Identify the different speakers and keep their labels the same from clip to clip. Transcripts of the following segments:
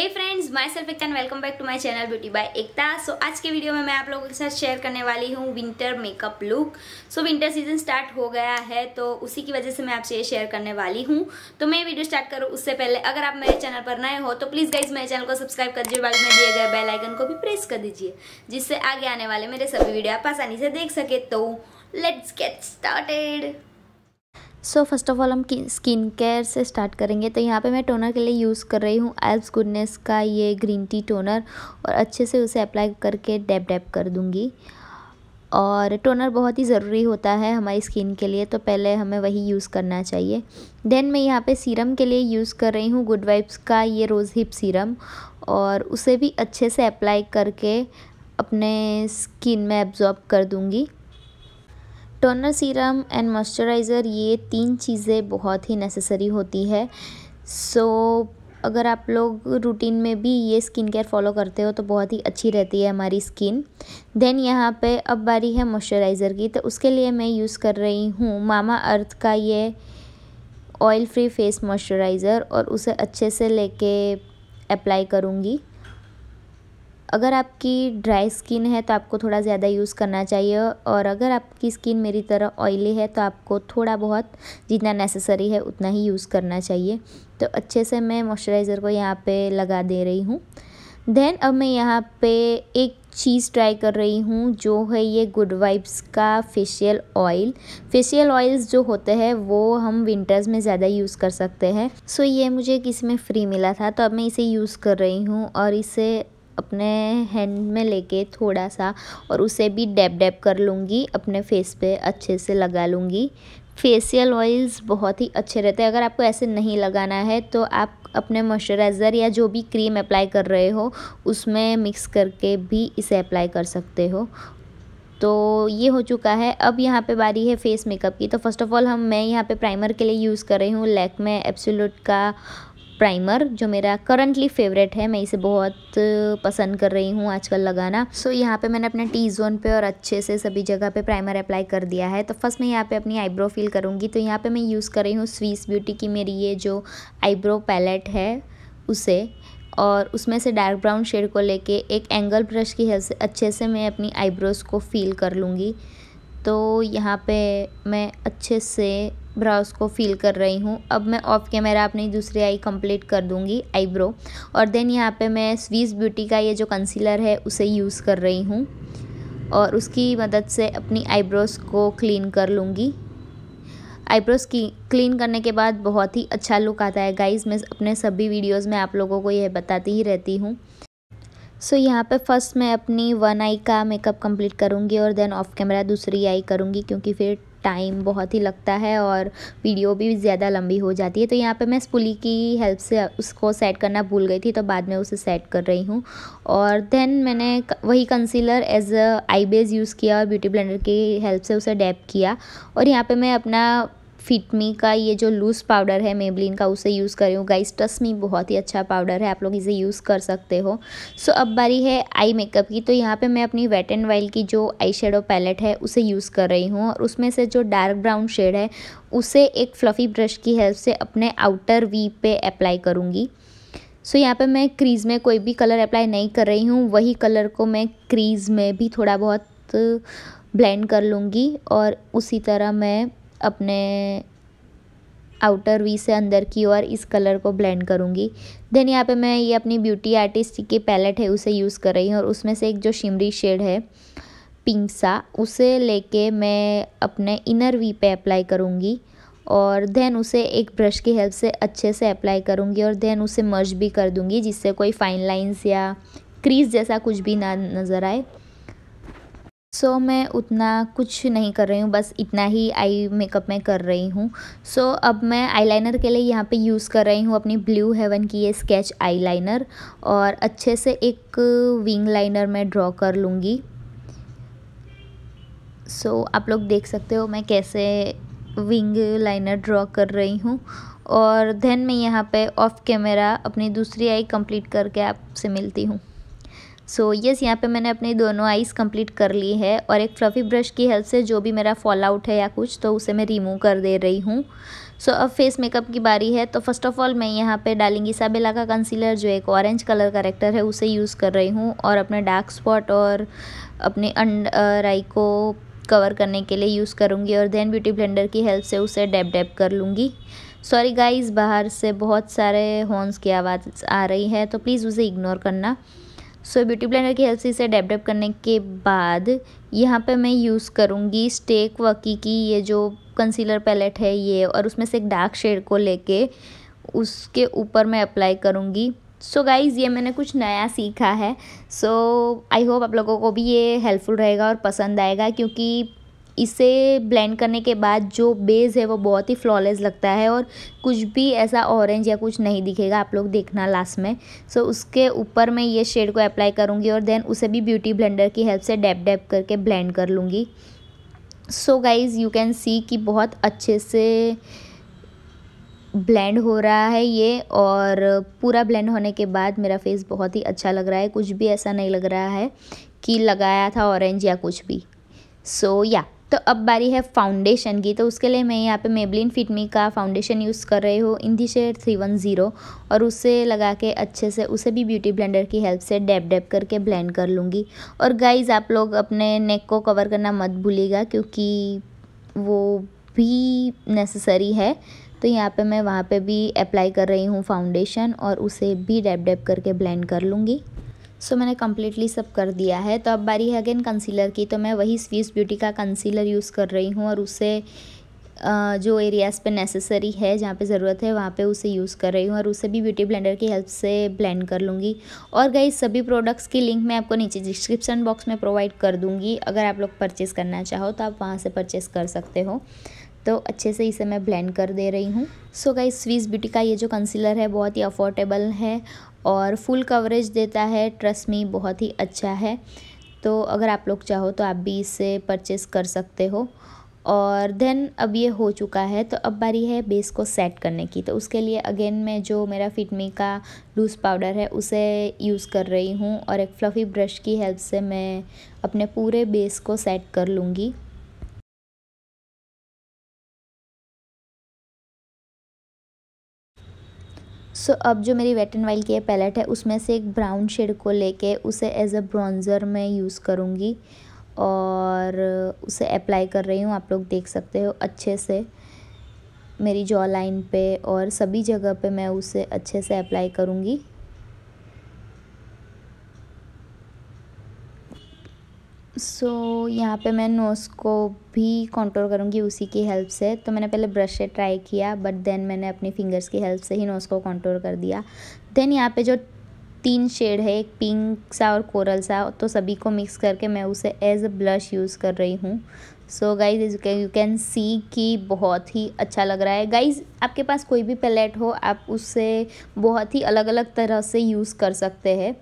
Speaker 1: Hey friends myself Ekta welcome back to my channel beauty by Ekta so आज के video में मैं आप लोगों के साथ शेयर करने वाली हूँ winter makeup look so winter season start हो गया है तो उसी की वजह से मैं आपसे ये शेयर करने वाली हूँ तो मैं वीडियो स्टार्ट करूँ उससे पहले अगर आप मेरे चैनल पर नए हो तो प्लीज़ गाइज मेरे चैनल को सब्सक्राइब कर दीजिए बाकी में दिए गए बेलाइकन को भी प्रेस कर दीजिए जिससे आगे आने वाले मेरे सभी वीडियो आप आसानी से देख सके तो let's get started so first of all हम स्किन केयर से स्टार्ट करेंगे तो यहाँ पे मैं टोनर के लिए यूज़ कर रही हूँ एल्स गुडनेस का ये ग्रीन टी टोनर और अच्छे से उसे अप्लाई करके डैप डैप कर दूँगी और टोनर बहुत ही ज़रूरी होता है हमारी स्किन के लिए तो पहले हमें वही यूज़ करना चाहिए देन मैं यहाँ पे सीरम के लिए यूज़ कर रही हूँ गुड वाइब्स का ये रोज़ हिप सीरम और उसे भी अच्छे से अप्लाई करके अपने स्किन में एब्ज़ॉर्ब कर दूँगी टोनर सीरम एंड मॉइस्चराइज़र ये तीन चीज़ें बहुत ही नेसेसरी होती है सो so, अगर आप लोग रूटीन में भी ये स्किन केयर फॉलो करते हो तो बहुत ही अच्छी रहती है हमारी स्किन देन यहाँ पे अब बारी है मॉइस्चराइज़र की तो उसके लिए मैं यूज़ कर रही हूँ मामा अर्थ का ये ऑयल फ्री फेस मॉइस्चराइज़र और उसे अच्छे से लेके अप्लाई करूँगी अगर आपकी ड्राई स्किन है तो आपको थोड़ा ज़्यादा यूज़ करना चाहिए और अगर आपकी स्किन मेरी तरह ऑयली है तो आपको थोड़ा बहुत जितना नेसेसरी है उतना ही यूज़ करना चाहिए तो अच्छे से मैं मॉइस्चराइज़र को यहाँ पे लगा दे रही हूँ देन अब मैं यहाँ पे एक चीज़ ट्राई कर रही हूँ जो है ये गुड वाइब्स का फेशियल ऑयल फेशियल ऑयल्स जो होते हैं वो हम विंटर्स में ज़्यादा यूज़ कर सकते हैं सो so, ये मुझे किसी में फ्री मिला था तो अब मैं इसे यूज़ कर रही हूँ और इसे अपने हैंड में लेके थोड़ा सा और उसे भी डैप डैप कर लूँगी अपने फेस पे अच्छे से लगा लूँगी फेसियल ऑयल्स बहुत ही अच्छे रहते हैं अगर आपको ऐसे नहीं लगाना है तो आप अपने मॉइस्चराइज़र या जो भी क्रीम अप्लाई कर रहे हो उसमें मिक्स करके भी इसे अप्लाई कर सकते हो तो ये हो चुका है अब यहाँ पे बारी है फेस मेकअप की तो फर्स्ट ऑफ़ ऑल हम मैं यहाँ पे प्राइमर के लिए यूज़ कर रही हूँ लैकमे एप्सोलूट का प्राइमर जो मेरा करंटली फेवरेट है मैं इसे बहुत पसंद कर रही हूँ आजकल लगाना सो so, यहाँ पे मैंने अपने टी जोन पे और अच्छे से सभी जगह पे प्राइमर अप्लाई कर दिया है तो फर्स्ट मैं यहाँ पे अपनी आईब्रो फिल करूँगी तो यहाँ पे मैं यूज़ कर रही हूँ स्वीस ब्यूटी की मेरी ये जो आईब्रो पैलेट है उसे और उसमें से डार्क ब्राउन शेड को लेके एक एंगल ब्रश की हेल्प से अच्छे से मैं अपनी आईब्रोज़ को फील कर लूँगी तो यहाँ पे मैं अच्छे से ब्राउज को फील कर रही हूँ अब मैं ऑफ कैमरा अपनी दूसरी आई कंप्लीट कर दूँगी आईब्रो और देन यहाँ पे मैं स्वीस ब्यूटी का ये जो कंसीलर है उसे यूज़ कर रही हूँ और उसकी मदद से अपनी आईब्रोज़ को क्लीन कर लूँगी आईब्रोज़ की क्लीन करने के बाद बहुत ही अच्छा लुक आता है गाइज मैं अपने सभी वीडियोज़ में आप लोगों को यह बताती ही रहती हूँ सो so, यहाँ पे फर्स्ट मैं अपनी वन आई का मेकअप कंप्लीट करूँगी और देन ऑफ कैमरा दूसरी आई करूँगी क्योंकि फिर टाइम बहुत ही लगता है और वीडियो भी ज़्यादा लंबी हो जाती है तो यहाँ पे मैं स्पुली की हेल्प से उसको सेट करना भूल गई थी तो बाद में उसे सेट कर रही हूँ और देन मैंने वही concealer as eye base use किया और ब्यूटी ब्लेंडर की हेल्प से उसे डैप किया और यहाँ पर मैं अपना फिटमी का ये जो लूज़ पाउडर है मेबलिन का उसे यूज़ कर रही हूँ गाइस ट्रस्ट मी बहुत ही अच्छा पाउडर है आप लोग इसे यूज़ कर सकते हो सो so, अब बारी है आई मेकअप की तो यहाँ पे मैं अपनी वेट एंड वाइल्ड की जो आई शेडो पैलेट है उसे यूज़ कर रही हूँ और उसमें से जो डार्क ब्राउन शेड है उसे एक फ्लफ़ी ब्रश की हेल्प से अपने आउटर वी पे अप्लाई करूँगी सो so, यहाँ पे मैं क्रीज़ में कोई भी कलर अप्लाई नहीं कर रही हूँ वही कलर को मैं क्रीज़ में भी थोड़ा बहुत ब्लेंड कर लूँगी और उसी तरह मैं अपने आउटर वी से अंदर की ओर इस कलर को ब्लेंड करूँगी देन यहाँ पे मैं ये अपनी ब्यूटी आर्टिस्ट की पैलेट है उसे यूज़ कर रही हूँ और उसमें से एक जो शिमरी शेड है पिंक सा उसे लेके मैं अपने इनर वी पे अप्लाई करूँगी और देन उसे एक ब्रश की हेल्प से अच्छे से अप्लाई करूँगी और देन उसे मर्ज भी कर दूँगी जिससे कोई फाइन लाइन्स या क्रीज जैसा कुछ भी ना नज़र आए सो so, मैं उतना कुछ नहीं कर रही हूँ बस इतना ही आई मेकअप में कर रही हूँ सो so, अब मैं आईलाइनर के लिए यहाँ पे यूज़ कर रही हूँ अपनी ब्लू हेवन की ये स्केच आईलाइनर और अच्छे से एक विंग लाइनर मैं ड्रॉ कर लूँगी सो so, आप लोग देख सकते हो मैं कैसे विंग लाइनर ड्रॉ कर रही हूँ और देन मैं यहाँ पे ऑफ कैमरा अपनी दूसरी आई कंप्लीट करके आपसे मिलती हूँ सो so, येस yes, यहाँ पे मैंने अपनी दोनों आइज़ कंप्लीट कर ली है और एक फ्लफ़ी ब्रश की हेल्प से जो भी मेरा फॉल आउट है या कुछ तो उसे मैं रिमूव कर दे रही हूँ सो so, अब फेस मेकअप की बारी है तो फर्स्ट ऑफ ऑल मैं यहाँ पे डालेंगी साबेला का कंसीलर जो एक ऑरेंज कलर का रेक्टर है उसे यूज़ कर रही हूँ और अपने डार्क स्पॉट और अपने अंड राई को कवर करने के लिए यूज़ करूँगी और देन ब्यूटी ब्लेंडर की हेल्प से उसे डैप डैप कर लूँगी सॉरी गाइज़ बाहर से बहुत सारे हॉर्न्स की आवाज़ आ रही है तो प्लीज़ उसे इग्नोर करना सो ब्यूटी ब्लेंडर की हेल्प से इसे डेप डेप करने के बाद यहाँ पे मैं यूज़ करूँगी स्टेक वकी की ये जो कंसीलर पैलेट है ये और उसमें से एक डार्क शेड को लेके उसके ऊपर मैं अप्लाई करूँगी सो so गाइज़ ये मैंने कुछ नया सीखा है सो आई होप आप लोगों को भी ये हेल्पफुल रहेगा और पसंद आएगा क्योंकि इसे ब्लेंड करने के बाद जो बेस है वो बहुत ही फ्लॉलेस लगता है और कुछ भी ऐसा ऑरेंज या कुछ नहीं दिखेगा आप लोग देखना लास्ट में सो so, उसके ऊपर मैं ये शेड को अप्लाई करूँगी और देन उसे भी ब्यूटी ब्लेंडर की हेल्प से डैप डैप करके ब्लेंड कर लूँगी so guys you can see कि बहुत अच्छे से ब्लेंड हो रहा है ये और पूरा ब्लेंड होने के बाद मेरा फेस बहुत ही अच्छा लग रहा है कुछ भी ऐसा नहीं लग रहा है कि लगाया था ऑरेंज या कुछ भी सो so, या yeah. तो अब बारी है फाउंडेशन की तो उसके लिए मैं यहाँ पे मेबलिन फिटमी का फाउंडेशन यूज़ कर रही हूँ in the shade three one zero और उससे लगा के अच्छे से उसे भी ब्यूटी ब्लेंडर की हेल्प से डैप डैप करके ब्लेंड कर लूँगी और गाइज आप लोग अपने नेक को कवर करना मत भूलिएगा क्योंकि वो भी नेसेसरी है तो यहाँ पे मैं वहाँ पे भी अप्लाई कर रही हूँ फाउंडेशन और उसे भी डैप डैप करके ब्लेंड कर लूँगी सो मैंने कम्प्लीटली सब कर दिया है तो अब बारी है अगेन कंसीलर की तो मैं वही स्वीस ब्यूटी का कंसीलर यूज़ कर रही हूँ और उससे जो एरियाज़ पे नेसेसरी है जहाँ पे ज़रूरत है वहाँ पे उसे यूज़ कर रही हूँ और उसे भी ब्यूटी ब्लेंडर की हेल्प से ब्लेंड कर लूँगी और गई सभी प्रोडक्ट्स की लिंक मैं आपको नीचे डिस्क्रिप्शन बॉक्स में प्रोवाइड कर दूँगी अगर आप लोग परचेस करना चाहो तो आप वहाँ से परचेस कर सकते हो तो अच्छे से इसे मैं ब्लेंड कर दे रही हूँ सो गाइस स्वीस ब्यूटी का ये जो कंसीलर है बहुत ही अफोर्डेबल है और फुल कवरेज देता है ट्रस्ट मी बहुत ही अच्छा है तो अगर आप लोग चाहो तो आप भी इसे परचेस कर सकते हो और देन अब ये हो चुका है तो अब बारी है बेस को सेट करने की तो उसके लिए अगेन मैं जो मेरा फिटमी का लूज़ पाउडर है उसे यूज़ कर रही हूँ और एक फ्लफ़ी ब्रश की हेल्प से मैं अपने पूरे बेस को सेट कर लूँगी सो अब जो मेरी वेट एंड वाइल्ड की पैलेट है उसमें से एक ब्राउन शेड को लेके उसे एज अ ब्रॉन्ज़र में यूज़ करूँगी और उसे अप्लाई कर रही हूँ आप लोग देख सकते हो अच्छे से मेरी जॉ लाइन पे और सभी जगह पे मैं उसे अच्छे से अप्लाई करूँगी सो so, यहाँ पे मैं नोज़ को भी कंट्रोल करूँगी उसी की हेल्प से तो मैंने पहले ब्रश से ट्राई किया बट देन मैंने अपनी फिंगर्स की हेल्प से ही नोज़ को कंट्रोल कर दिया देन यहाँ पे जो तीन शेड है एक पिंक सा और कोरल सा तो सभी को मिक्स करके मैं उसे एज अ ब्लश यूज़ कर रही हूँ so guys you can see कि बहुत ही अच्छा लग रहा है गाइज आपके पास कोई भी पैलेट हो आप उससे बहुत ही अलग अलग तरह से यूज़ कर सकते हैं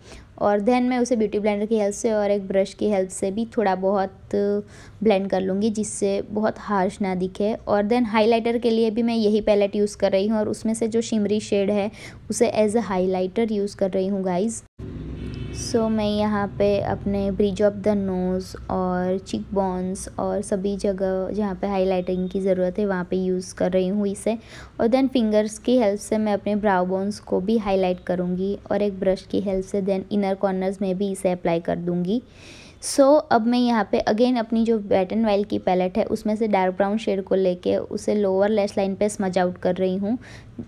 Speaker 1: और देन मैं उसे ब्यूटी ब्लेंडर की हेल्प से और एक ब्रश की हेल्प से भी थोड़ा बहुत ब्लेंड कर लूँगी जिससे बहुत हार्श ना दिखे और देन हाइलाइटर के लिए भी मैं यही पैलेट यूज़ कर रही हूँ और उसमें से जो शिमरी शेड है उसे एज अ हाईलाइटर यूज़ कर रही हूँ गाइज़ सो so, मैं यहाँ पे अपने ब्रिज ऑफ द नोज़ और चिक बॉन्स और सभी जगह जहाँ पे हाइलाइटिंग की ज़रूरत है वहाँ पे यूज़ कर रही हूँ इसे और देन फिंगर्स की हेल्प से मैं अपने ब्राउ बोन्स को भी हाईलाइट करूँगी और एक ब्रश की हेल्प से देन इनर कॉर्नर्स में भी इसे अप्लाई कर दूँगी सो so, अब मैं यहाँ पे अगेन अपनी जो वेट एंड वाइल की पैलेट है उसमें से डार्क ब्राउन शेड को लेके उसे लोअर लेस लाइन पे स्मज आउट कर रही हूँ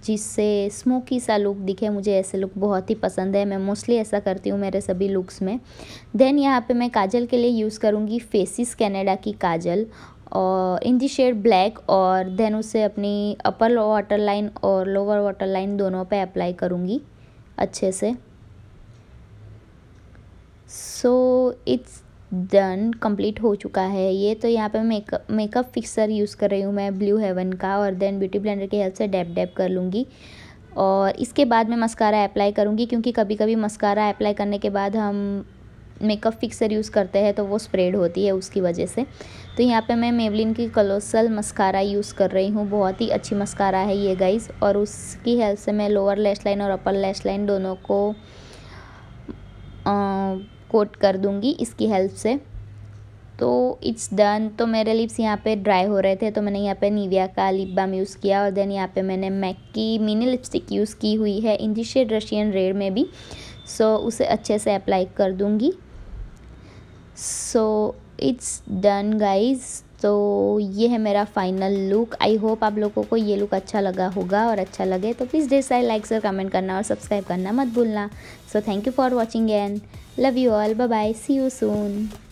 Speaker 1: जिससे स्मोकी सा लुक दिखे मुझे ऐसे लुक बहुत ही पसंद है मैं मोस्टली ऐसा करती हूँ मेरे सभी लुक्स में देन यहाँ पे मैं काजल के लिए यूज़ करूँगी फेसिस कैनेडा की काजल और इन दी शेड ब्लैक और देन उसे अपनी अपर वाटर लाइन और लोअर वाटर लाइन दोनों पर अप्लाई करूँगी अच्छे से सो इट्स डन कंप्लीट हो चुका है ये तो यहाँ पे मेकअप मेकअप फिक्सर यूज़ कर रही हूँ मैं ब्लू हेवन का और देन ब्यूटी ब्लेंडर की हेल्प से डैप डैप कर लूँगी और इसके बाद मैं मस्कारा अप्लाई करूँगी क्योंकि कभी कभी मस्कारा अप्लाई करने के बाद हम मेकअप फिक्सर यूज़ करते हैं तो वो स्प्रेड होती है उसकी वजह से तो यहाँ पे मैं मेवलिन की कलोसल मस्कारा यूज़ कर रही हूँ बहुत ही अच्छी मस्कारा है ये गाइस और उसकी हेल्प से मैं लोअर लैश लाइन और अपर लैश लाइन दोनों को आ, कोट कर दूँगी इसकी हेल्प से तो इट्स डन तो मेरे लिप्स यहाँ पे ड्राई हो रहे थे तो मैंने यहाँ पे निविया का लिप बाम यूज़ किया और देन यहाँ पे मैंने मैक की मिनी लिपस्टिक यूज़ की हुई है इन दी रशियन रेड में भी सो so, उसे अच्छे से अप्लाई कर दूँगी सो इट्स डन गाइज़ तो ये है मेरा फाइनल लुक आई होप आप लोगों को ये लुक अच्छा लगा होगा और अच्छा लगे तो प्लीज़ ढेर लाइक लाइक्स और कमेंट करना और सब्सक्राइब करना मत भूलना so thank you for watching and love you all bye see you soon